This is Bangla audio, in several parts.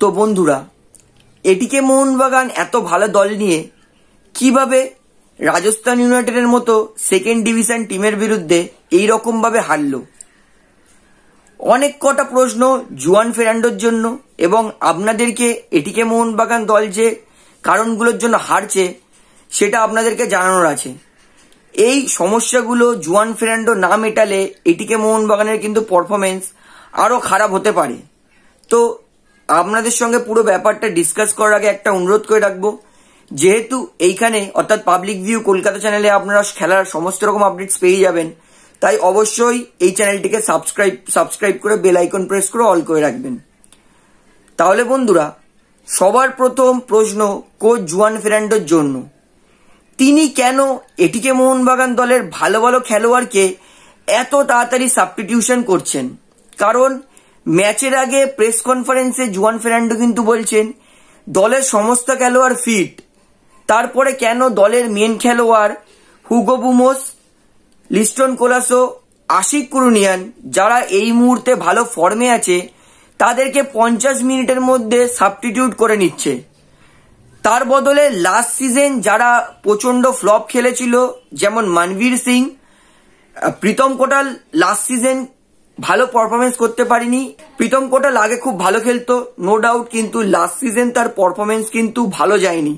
তো বন্ধুরা এটিকে মোহনবাগান এত ভালো দল নিয়ে কিভাবে রাজস্থান ইউনাইটেডের মতো সেকেন্ড ডিভিশন টিমের বিরুদ্ধে এই রকমভাবে হারল অনেক কটা প্রশ্ন জুয়ান ফেরান্ডোর জন্য এবং আপনাদেরকে এটিকে মোহনবাগান দল যে কারণগুলোর জন্য হারছে সেটা আপনাদেরকে জানানোর আছে এই সমস্যাগুলো জুয়ান ফেরান্ডো না মেটালে এটিকে মোহনবাগানের কিন্তু পারফরমেন্স আরও খারাপ হতে পারে তো আপনাদের সঙ্গে পুরো ব্যাপারটা ডিসকাস করার আগে একটা অনুরোধ করে রাখবো যেহেতু এইখানে অর্থাৎ পাবলিক ভিউ কলকাতা চ্যানেলে আপনারা খেলার সমস্ত রকম আপডেটস পেয়ে যাবেন তাই অবশ্যই এই চ্যানেলটিকে সাবস্ক্রাইব সাবস্ক্রাইব করে বেল আইকন প্রেস করে অল করে রাখবেন তাহলে বন্ধুরা সবার প্রথম প্রশ্ন কোচ জুয়ান ফেরান্ডোর জন্য তিনি কেন এটিকে মোহনবাগান দলের ভালো ভালো খেলোয়াড়কে এত তাড়াতাড়ি সাবস্টিটিউশন করছেন কারণ ম্যাচের আগে প্রেস কনফারেন্সে জুয়ান ফেরান্ডো কিন্তু বলছেন দলের সমস্ত খেলোয়াড় ফিট তারপরে কেন দলের মেন খেলোয়াড় হুগো বুমোস লিস্টন কোলাসো আশিক কুরুনিয়ান যারা এই মুহূর্তে ভালো ফর্মে আছে তাদেরকে পঞ্চাশ মিনিটের মধ্যে সাবস্টিটিউট করে নিচ্ছে তার বদলে লাস্ট সিজন যারা প্রচণ্ড ফ্লপ খেলেছিল যেমন মানবীর সিং প্রীতম কোটাল লাস্ট সিজন ভালো পারফরমেন্স করতে পারিনি প্রীতম কোটা লাগে খুব ভালো খেলতো নো ডাউট কিন্তু লাস্ট সিজন তার পারফরমেন্স কিন্তু ভালো যায়নি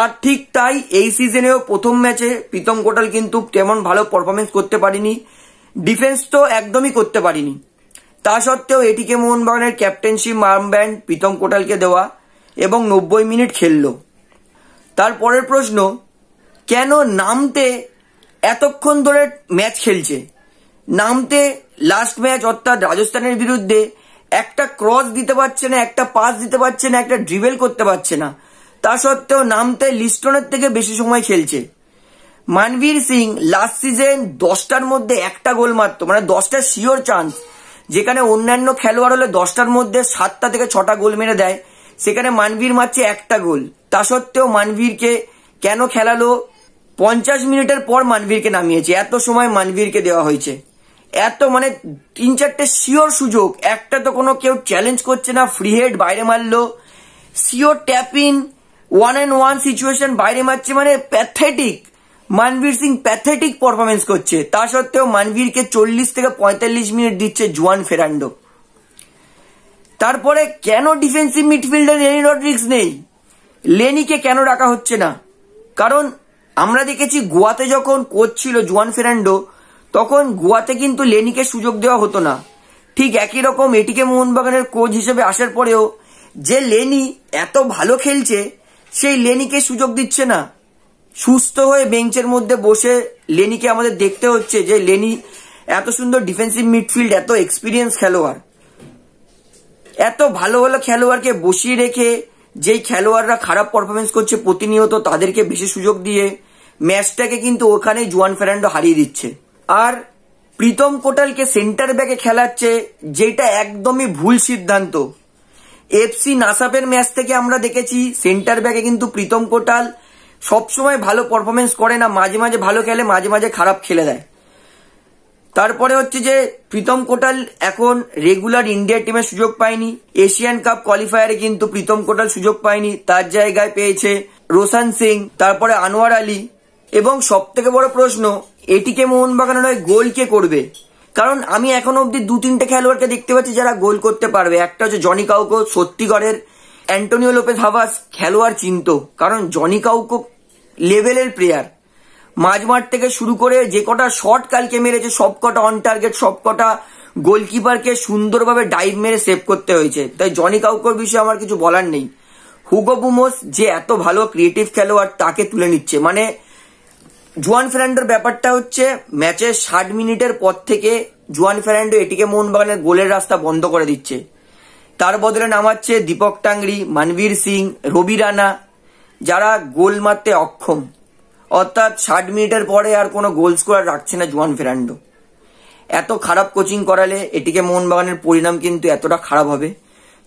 আর ঠিক তাই এই সিজনেও প্রথম ম্যাচে প্রীতম কোটাল কিন্তু তেমন ভালো পারফরমেন্স করতে পারিনি ডিফেন্স তো একদমই করতে পারিনি তা সত্ত্বেও এটিকে মোহনবাগানের ক্যাপ্টেনশিপ ব্যান্ড প্রীতম কোটালকে দেওয়া এবং নব্বই মিনিট খেলল তারপরের প্রশ্ন কেন নামতে এতক্ষণ ধরে ম্যাচ খেলছে নামতে লাস্ট ম্যাচ অর্থাৎ রাজস্থানের বিরুদ্ধে একটা ক্রস দিতে পারছে না একটা পাস দিতে পারছে না একটা ড্রিবেল করতে পারছে না তা সত্ত্বেও নামতে লিস্টনের থেকে বেশি সময় খেলছে মানবীর সিং লাস্ট সিজন দশটার মধ্যে একটা গোল মারত মানে দশটা শিওর চান্স যেখানে অন্যান্য খেলোয়াড় হলে দশটার মধ্যে সাতটা থেকে ছটা গোল মেরে দেয় সেখানে মানবীর মারছে একটা গোল তা সত্ত্বেও মানবীরকে কেন খেলালো পঞ্চাশ মিনিটের পর মানবীরকে নামিয়েছে এত সময় মানবীরকে দেওয়া হয়েছে এত মানে তিন চারটে শিওর সুযোগ একটা তো কোনো কেউ চ্যালেঞ্জ করছে না ফ্রি হেড বাইরে মারলো sure tap in one and one situation বাইরে মারছে মানে pathetic Manvir Singh pathetic performance করছে তা সত্ত্বেও মানবীরকে চল্লিশ থেকে পঁয়তাল্লিশ মিনিট দিচ্ছে জুয়ান ফেরান্ডো তারপরে কেন ডিফেন্সিভ মিডফিল্ডার লেনি রড্রিক্স নেই লেনিকে কেন রাখা হচ্ছে না কারণ আমরা দেখেছি গোয়াতে যখন কোচ ছিল জুয়ান ফেরান্ডো তখন গোয়াতে কিন্তু লেনিকে সুযোগ দেওয়া হতো না ঠিক একই রকম এটিকে মোহনবাগানের কোচ হিসেবে আসার পরেও যে লেনি এত ভালো খেলছে সেই লেনিকে সুযোগ দিচ্ছে না সুস্থ হয়ে বেঞ্চের মধ্যে বসে লেনিকে আমাদের দেখতে হচ্ছে যে লেনি এত সুন্দর ডিফেন্সিভ মিডফিল্ড এত এক্সপিরিয়েন্স খেলোয়াড় এত ভালো ভালো খেলোয়াড়কে বসিয়ে রেখে যেই খেলোয়াড়রা খারাপ পারফরমেন্স করছে প্রতিনিয়ত তাদেরকে বেশি সুযোগ দিয়ে ম্যাচটাকে কিন্তু ওখানেই জুয়ান ফেরান্ডো হারিয়ে দিচ্ছে আর প্রীতম কোটালকে সেন্টার ব্যাকে খেলাচ্ছে যেটা একদমই ভুল সিদ্ধান্ত এফসি নাসাপের ম্যাচ থেকে আমরা দেখেছি সেন্টার ব্যাকে কিন্তু প্রীতম কোটাল সবসময় ভালো পারফরমেন্স করে না মাঝে মাঝে ভালো খেলে মাঝে মাঝে খারাপ খেলে দেয় তারপরে হচ্ছে যে প্রীতম কোটাল এখন রেগুলার ইন্ডিয়া টিমের সুযোগ পায়নি এশিয়ান কাপ কোয়ালিফায়ারে কিন্তু প্রীতম কোটাল সুযোগ পায়নি তার জায়গায় পেয়েছে রোশান সিং তারপরে আনোয়ার আলী এবং সব থেকে বড় প্রশ্ন এটিকে মোহনবাগান নয় গোলকে করবে কারণ আমি এখন অব্দি দু তিনটে খেলোয়াড়কে দেখতে পাচ্ছি যারা গোল করতে পারবে একটা হচ্ছে জনি কাউকো সত্যিগড়ের অ্যান্টোনিও লোপেজ হাভাস খেলোয়াড় চিন্ত কারণ জনি কাউকো লেভেলের প্লেয়ার মাঝমাঠ থেকে শুরু করে যে কটা শর্ট কালকে মেরেছে সব কটা অন টার্গেট সব কটা গোলকিপারকে সুন্দরভাবে ডাইভ মেরে সেভ করতে হয়েছে তাই জনি কাউকোর বিষয়ে আমার কিছু বলার নেই হুগো বুমোস যে এত ভালো ক্রিয়েটিভ খেলোয়াড় তাকে তুলে নিচ্ছে মানে জুয়ান ফেরান্ডোর ব্যাপারটা হচ্ছে ম্যাচের ষাট মিনিটের পর থেকে জুয়ান ফেরান্ডো এটিকে মোহনবাগানের গোলের রাস্তা বন্ধ করে দিচ্ছে তার বদলে নামাচ্ছে দীপক টাংরি মানবীর সিং রবি রানা যারা গোল মারতে অক্ষম অর্থাৎ ষাট মিনিটের পরে আর কোনো গোল স্কোয়ার রাখছে না জুয়ান ফেরান্ডো এত খারাপ কোচিং করালে এটিকে মোহনবাগানের পরিণাম কিন্তু এতটা খারাপ হবে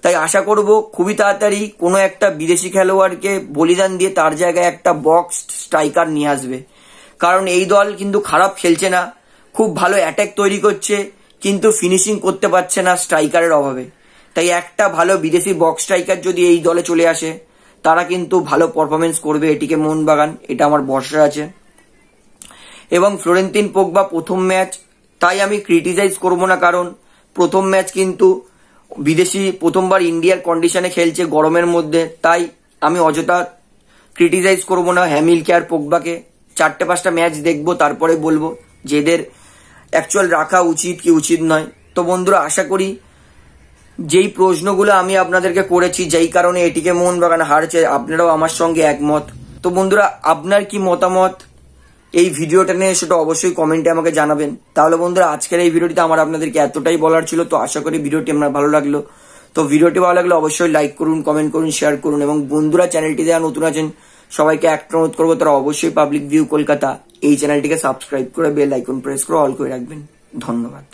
তাই আশা করব খুবই তাড়াতাড়ি কোনো একটা বিদেশি খেলোয়াড়কে বলিদান দিয়ে তার জায়গায় একটা বক্স স্ট্রাইকার নিয়ে আসবে কারণ এই দল কিন্তু খারাপ খেলছে না খুব ভালো অ্যাট্যাক তৈরি করছে কিন্তু ফিনিশিং করতে পারছে না স্ট্রাইকারের অভাবে তাই একটা ভালো বিদেশি বক্স স্ট্রাইকার যদি এই দলে চলে আসে তারা কিন্তু ভালো পারফরমেন্স করবে এটিকে মোহনবাগান এটা আমার বর্ষা আছে এবং ফ্লোরেন্তিন পোকবা প্রথম ম্যাচ তাই আমি ক্রিটিসাইজ করব না কারণ প্রথম ম্যাচ কিন্তু বিদেশি প্রথমবার ইন্ডিয়ার কন্ডিশনে খেলছে গরমের মধ্যে তাই আমি অযথা ক্রিটিসাইজ করব না হ্যামিল কেয়ার পোকবাকে চারটে পাঁচটা ম্যাচ দেখবো তারপরে বলবো যে এদের অ্যাকচুয়াল রাখা উচিত কি উচিত নয় তো বন্ধুরা আশা করি যেই প্রশ্নগুলো আমি আপনাদেরকে করেছি যেই কারণে এটিকে মন বাগান হারছে আপনারাও আমার সঙ্গে একমত তো বন্ধুরা আপনার কি মতামত এই ভিডিওটা নিয়ে সেটা অবশ্যই কমেন্টে আমাকে জানাবেন তাহলে বন্ধুরা আজকের এই ভিডিওটিতে আমার আপনাদেরকে এতটাই বলার ছিল তো আশা করি ভিডিওটি আপনার ভালো লাগলো তো ভিডিওটি ভালো লাগলে অবশ্যই লাইক করুন কমেন্ট করুন শেয়ার করুন এবং বন্ধুরা চ্যানেলটি দেওয়া নতুন আছেন সবাইকে একটা অনুরোধ করবো তারা অবশ্যই পাবলিক ভিউ কলকাতা এই চ্যানেলটিকে সাবস্ক্রাইব করে বেল আইকন প্রেস করে অল করে রাখবেন ধন্যবাদ